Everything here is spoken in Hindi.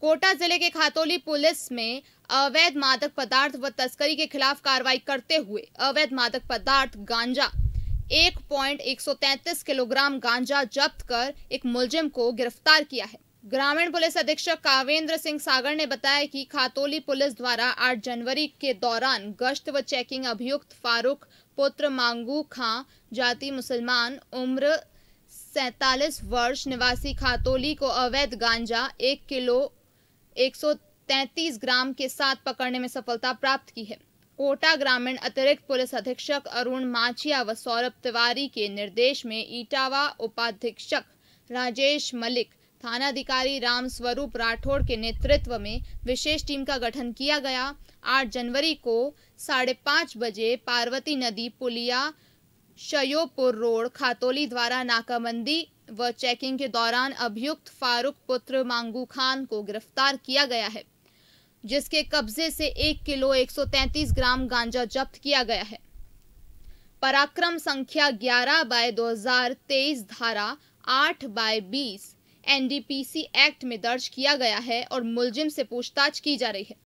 कोटा जिले के खातोली पुलिस में अवैध मादक पदार्थ व तस्करी के खिलाफ कार्रवाई करते हुए अवैध मादक पदार्थ गांजा एक पॉइंट एक सौ तैतीस किलोग्राम गांजा जब्त कर एक मुलजिम को गिरफ्तार किया है ग्रामीण पुलिस अधीक्षक कावेंद्र सिंह सागर ने बताया कि खातोली पुलिस द्वारा 8 जनवरी के दौरान गश्त व चेकिंग अभियुक्त फारूक पुत्र मांगू खां जाति मुसलमान उम्र सैतालीस वर्ष निवासी खातोली को अवैध गांजा एक किलो 133 ग्राम के साथ पकड़ने में सफलता प्राप्त की है कोटा ग्रामीण अतिरिक्त पुलिस अधीक्षक अरुण माछिया व सौरभ तिवारी के निर्देश में इटावा उपाधीक्षक राजेश मलिक थानाधिकारी राम स्वरूप राठौड़ के नेतृत्व में विशेष टीम का गठन किया गया 8 जनवरी को साढ़े पाँच बजे पार्वती नदी पुलिया शयोपुर रोड खातोली द्वारा नाकाबंदी व चेकिंग के दौरान अभियुक्त फारूक पुत्र मांगू खान को गिरफ्तार किया गया है जिसके कब्जे से एक किलो 133 ग्राम गांजा जब्त किया गया है पराक्रम संख्या 11 बाय 2023 धारा 8 बाय 20 एनडीपीसी एक्ट में दर्ज किया गया है और मुलजिम से पूछताछ की जा रही है